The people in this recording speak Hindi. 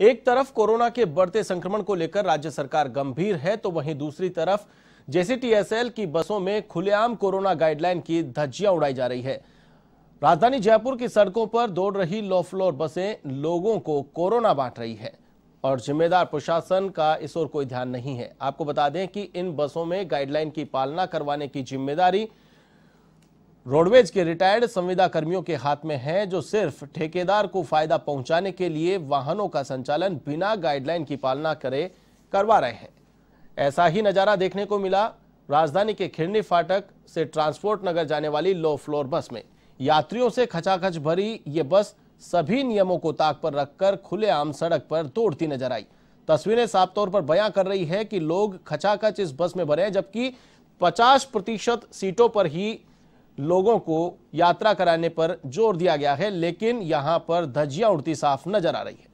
एक तरफ कोरोना के बढ़ते संक्रमण को लेकर राज्य सरकार गंभीर है तो वहीं दूसरी तरफ जेसीटीएसएल की बसों में खुलेआम कोरोना गाइडलाइन की धज्जियां उड़ाई जा रही है राजधानी जयपुर की सड़कों पर दौड़ रही लो फ्लोर बसें लोगों को कोरोना बांट रही है और जिम्मेदार प्रशासन का इस ओर कोई ध्यान नहीं है आपको बता दें कि इन बसों में गाइडलाइन की पालना करवाने की जिम्मेदारी रोडवेज के रिटायर्ड संविदा कर्मियों के हाथ में हैं जो सिर्फ ठेकेदार को फायदा पहुंचाने के लिए वाहनों का संचालन बिना गाइडलाइन की पालना करे करवा रहे हैं ऐसा ही नज़ारा देखने को मिला राजधानी के खिरनी फाटक से ट्रांसपोर्ट नगर जाने वाली लो फ्लोर बस में यात्रियों से खचाखच भरी ये बस सभी नियमों को ताक पर रखकर खुले आम सड़क पर तोड़ती नजर आई तस्वीरें साफ तौर पर बयां कर रही है कि लोग खचाखच इस बस में भरे जबकि 50 प्रतिशत सीटों पर ही लोगों को यात्रा कराने पर जोर दिया गया है लेकिन यहां पर धज्जियां उड़ती साफ नजर आ रही है